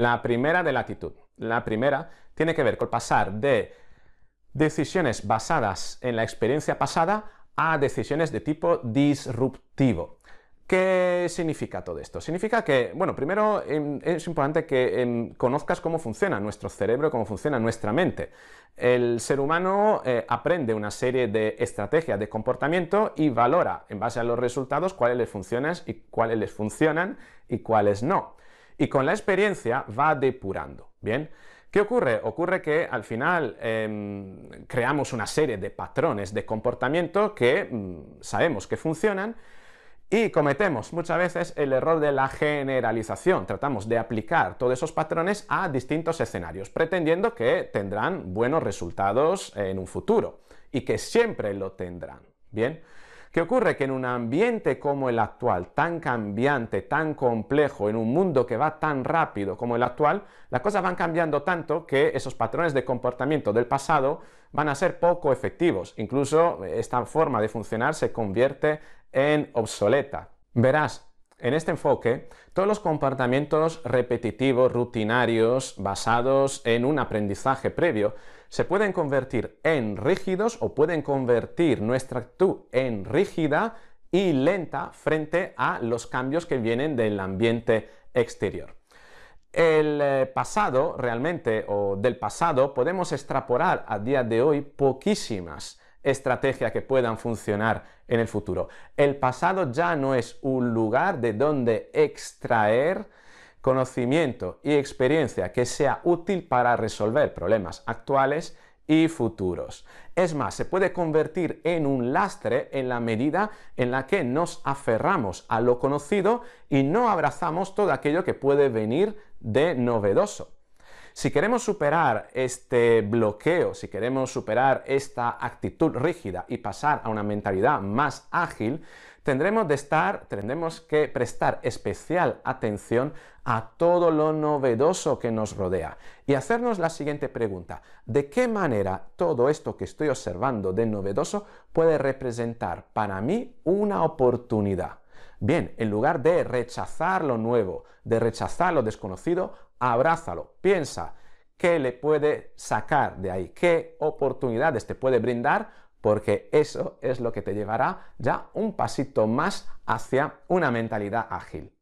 La primera de la actitud. La primera tiene que ver con pasar de decisiones basadas en la experiencia pasada a decisiones de tipo disruptivo. ¿Qué significa todo esto? Significa que, bueno, primero em, es importante que em, conozcas cómo funciona nuestro cerebro, cómo funciona nuestra mente. El ser humano eh, aprende una serie de estrategias de comportamiento y valora en base a los resultados cuáles funcionan y cuáles les funcionan y cuáles no y con la experiencia va depurando, ¿bien? ¿Qué ocurre? Ocurre que al final em, creamos una serie de patrones de comportamiento que mm, sabemos que funcionan y cometemos muchas veces el error de la generalización. Tratamos de aplicar todos esos patrones a distintos escenarios, pretendiendo que tendrán buenos resultados en un futuro y que siempre lo tendrán. Bien. ¿Qué ocurre? Que en un ambiente como el actual, tan cambiante, tan complejo, en un mundo que va tan rápido como el actual, las cosas van cambiando tanto que esos patrones de comportamiento del pasado van a ser poco efectivos. Incluso eh, esta forma de funcionar se convierte en obsoleta. Verás, en este enfoque, todos los comportamientos repetitivos, rutinarios, basados en un aprendizaje previo, se pueden convertir en rígidos o pueden convertir nuestra actitud en rígida y lenta frente a los cambios que vienen del ambiente exterior. El eh, pasado, realmente, o del pasado, podemos extrapolar a día de hoy poquísimas estrategia que puedan funcionar en el futuro. El pasado ya no es un lugar de donde extraer conocimiento y experiencia que sea útil para resolver problemas actuales y futuros. Es más, se puede convertir en un lastre en la medida en la que nos aferramos a lo conocido y no abrazamos todo aquello que puede venir de novedoso. Si queremos superar este bloqueo, si queremos superar esta actitud rígida y pasar a una mentalidad más ágil, tendremos de estar, tendremos que prestar especial atención a todo lo novedoso que nos rodea y hacernos la siguiente pregunta, ¿de qué manera todo esto que estoy observando de novedoso puede representar para mí una oportunidad? Bien, en lugar de rechazar lo nuevo, de rechazar lo desconocido, abrázalo, piensa qué le puede sacar de ahí, qué oportunidades te puede brindar, porque eso es lo que te llevará ya un pasito más hacia una mentalidad ágil.